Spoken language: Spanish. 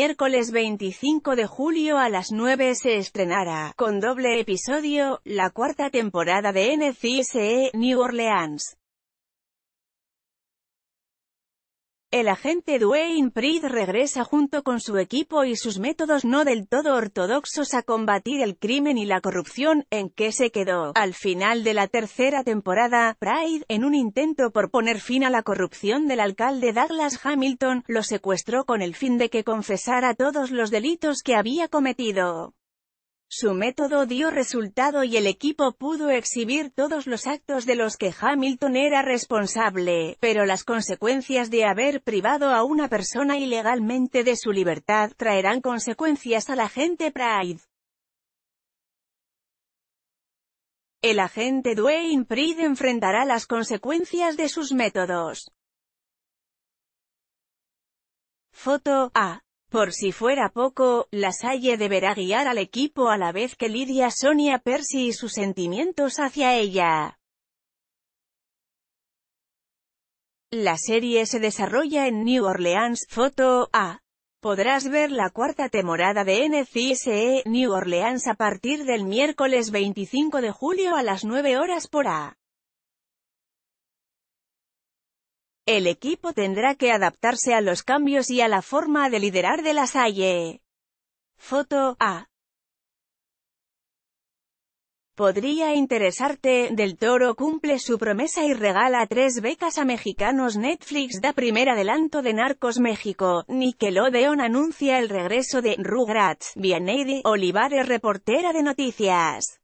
miércoles 25 de julio a las 9 se estrenará, con doble episodio, la cuarta temporada de NCSE New Orleans. El agente Dwayne Pride regresa junto con su equipo y sus métodos no del todo ortodoxos a combatir el crimen y la corrupción, en que se quedó, al final de la tercera temporada, Pride, en un intento por poner fin a la corrupción del alcalde Douglas Hamilton, lo secuestró con el fin de que confesara todos los delitos que había cometido. Su método dio resultado y el equipo pudo exhibir todos los actos de los que Hamilton era responsable, pero las consecuencias de haber privado a una persona ilegalmente de su libertad traerán consecuencias al agente Pride. El agente Dwayne Pride enfrentará las consecuencias de sus métodos. Foto A. Por si fuera poco, Lasalle deberá guiar al equipo a la vez que lidia Sonia Percy y sus sentimientos hacia ella. La serie se desarrolla en New Orleans, foto A. Podrás ver la cuarta temporada de NCSE New Orleans a partir del miércoles 25 de julio a las 9 horas por A. El equipo tendrá que adaptarse a los cambios y a la forma de liderar de la Salle. Foto A. Podría interesarte, Del Toro cumple su promesa y regala tres becas a mexicanos Netflix da primer adelanto de Narcos México, Nickelodeon anuncia el regreso de Rugrats, Vianney Olivar Olivares reportera de noticias.